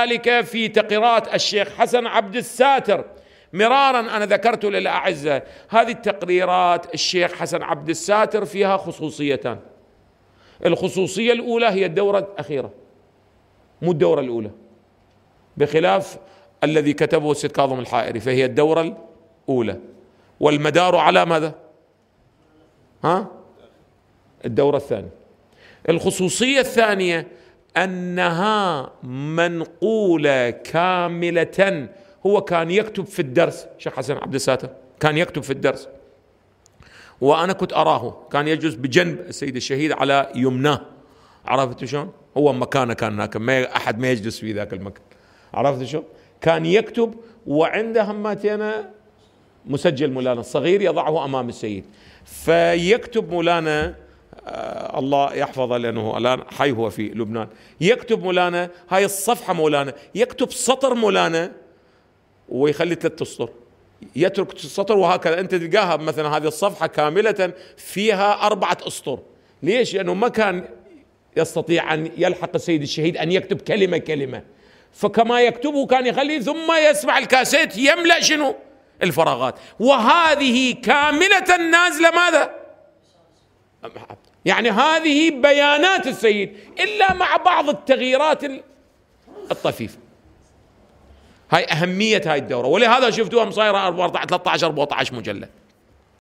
ذلك في تقريرات الشيخ حسن عبد الساتر مرارا انا ذكرت للاعزه هذه التقريرات الشيخ حسن عبد الساتر فيها خصوصيتان الخصوصيه الاولى هي الدوره الاخيره مو الدوره الاولى بخلاف الذي كتبه السيد كاظم الحائري فهي الدوره الاولى والمدار على ماذا؟ ها؟ الدوره الثانيه الخصوصيه الثانيه انها منقوله كامله هو كان يكتب في الدرس شيخ حسن عبد الساتر كان يكتب في الدرس وانا كنت اراه كان يجلس بجنب السيد الشهيد على يمناه عرفت شلون؟ هو مكانه كان هناك ما احد ما يجلس في ذاك المكان عرفت شلون؟ كان يكتب وعنده هماتينا مسجل مولانا الصغير يضعه امام السيد فيكتب مولانا آه، الله يحفظه لانه الان حي هو في لبنان يكتب مولانا هاي الصفحه مولانا يكتب سطر مولانا ويخلي ثلاث اسطر يترك السطر وهكذا انت تلقاها مثلا هذه الصفحه كامله فيها اربعه اسطر ليش؟ لانه ما كان يستطيع ان يلحق السيد الشهيد ان يكتب كلمه كلمه فكما يكتبه كان يخليه ثم يسمع الكاسيت يملا شنو؟ الفراغات وهذه كامله نازله ماذا؟ يعني هذه بيانات السيد الا مع بعض التغييرات الطفيفه هاي اهميه هاي الدوره ولهذا شفتوها مصايره 14 13 14 مجلد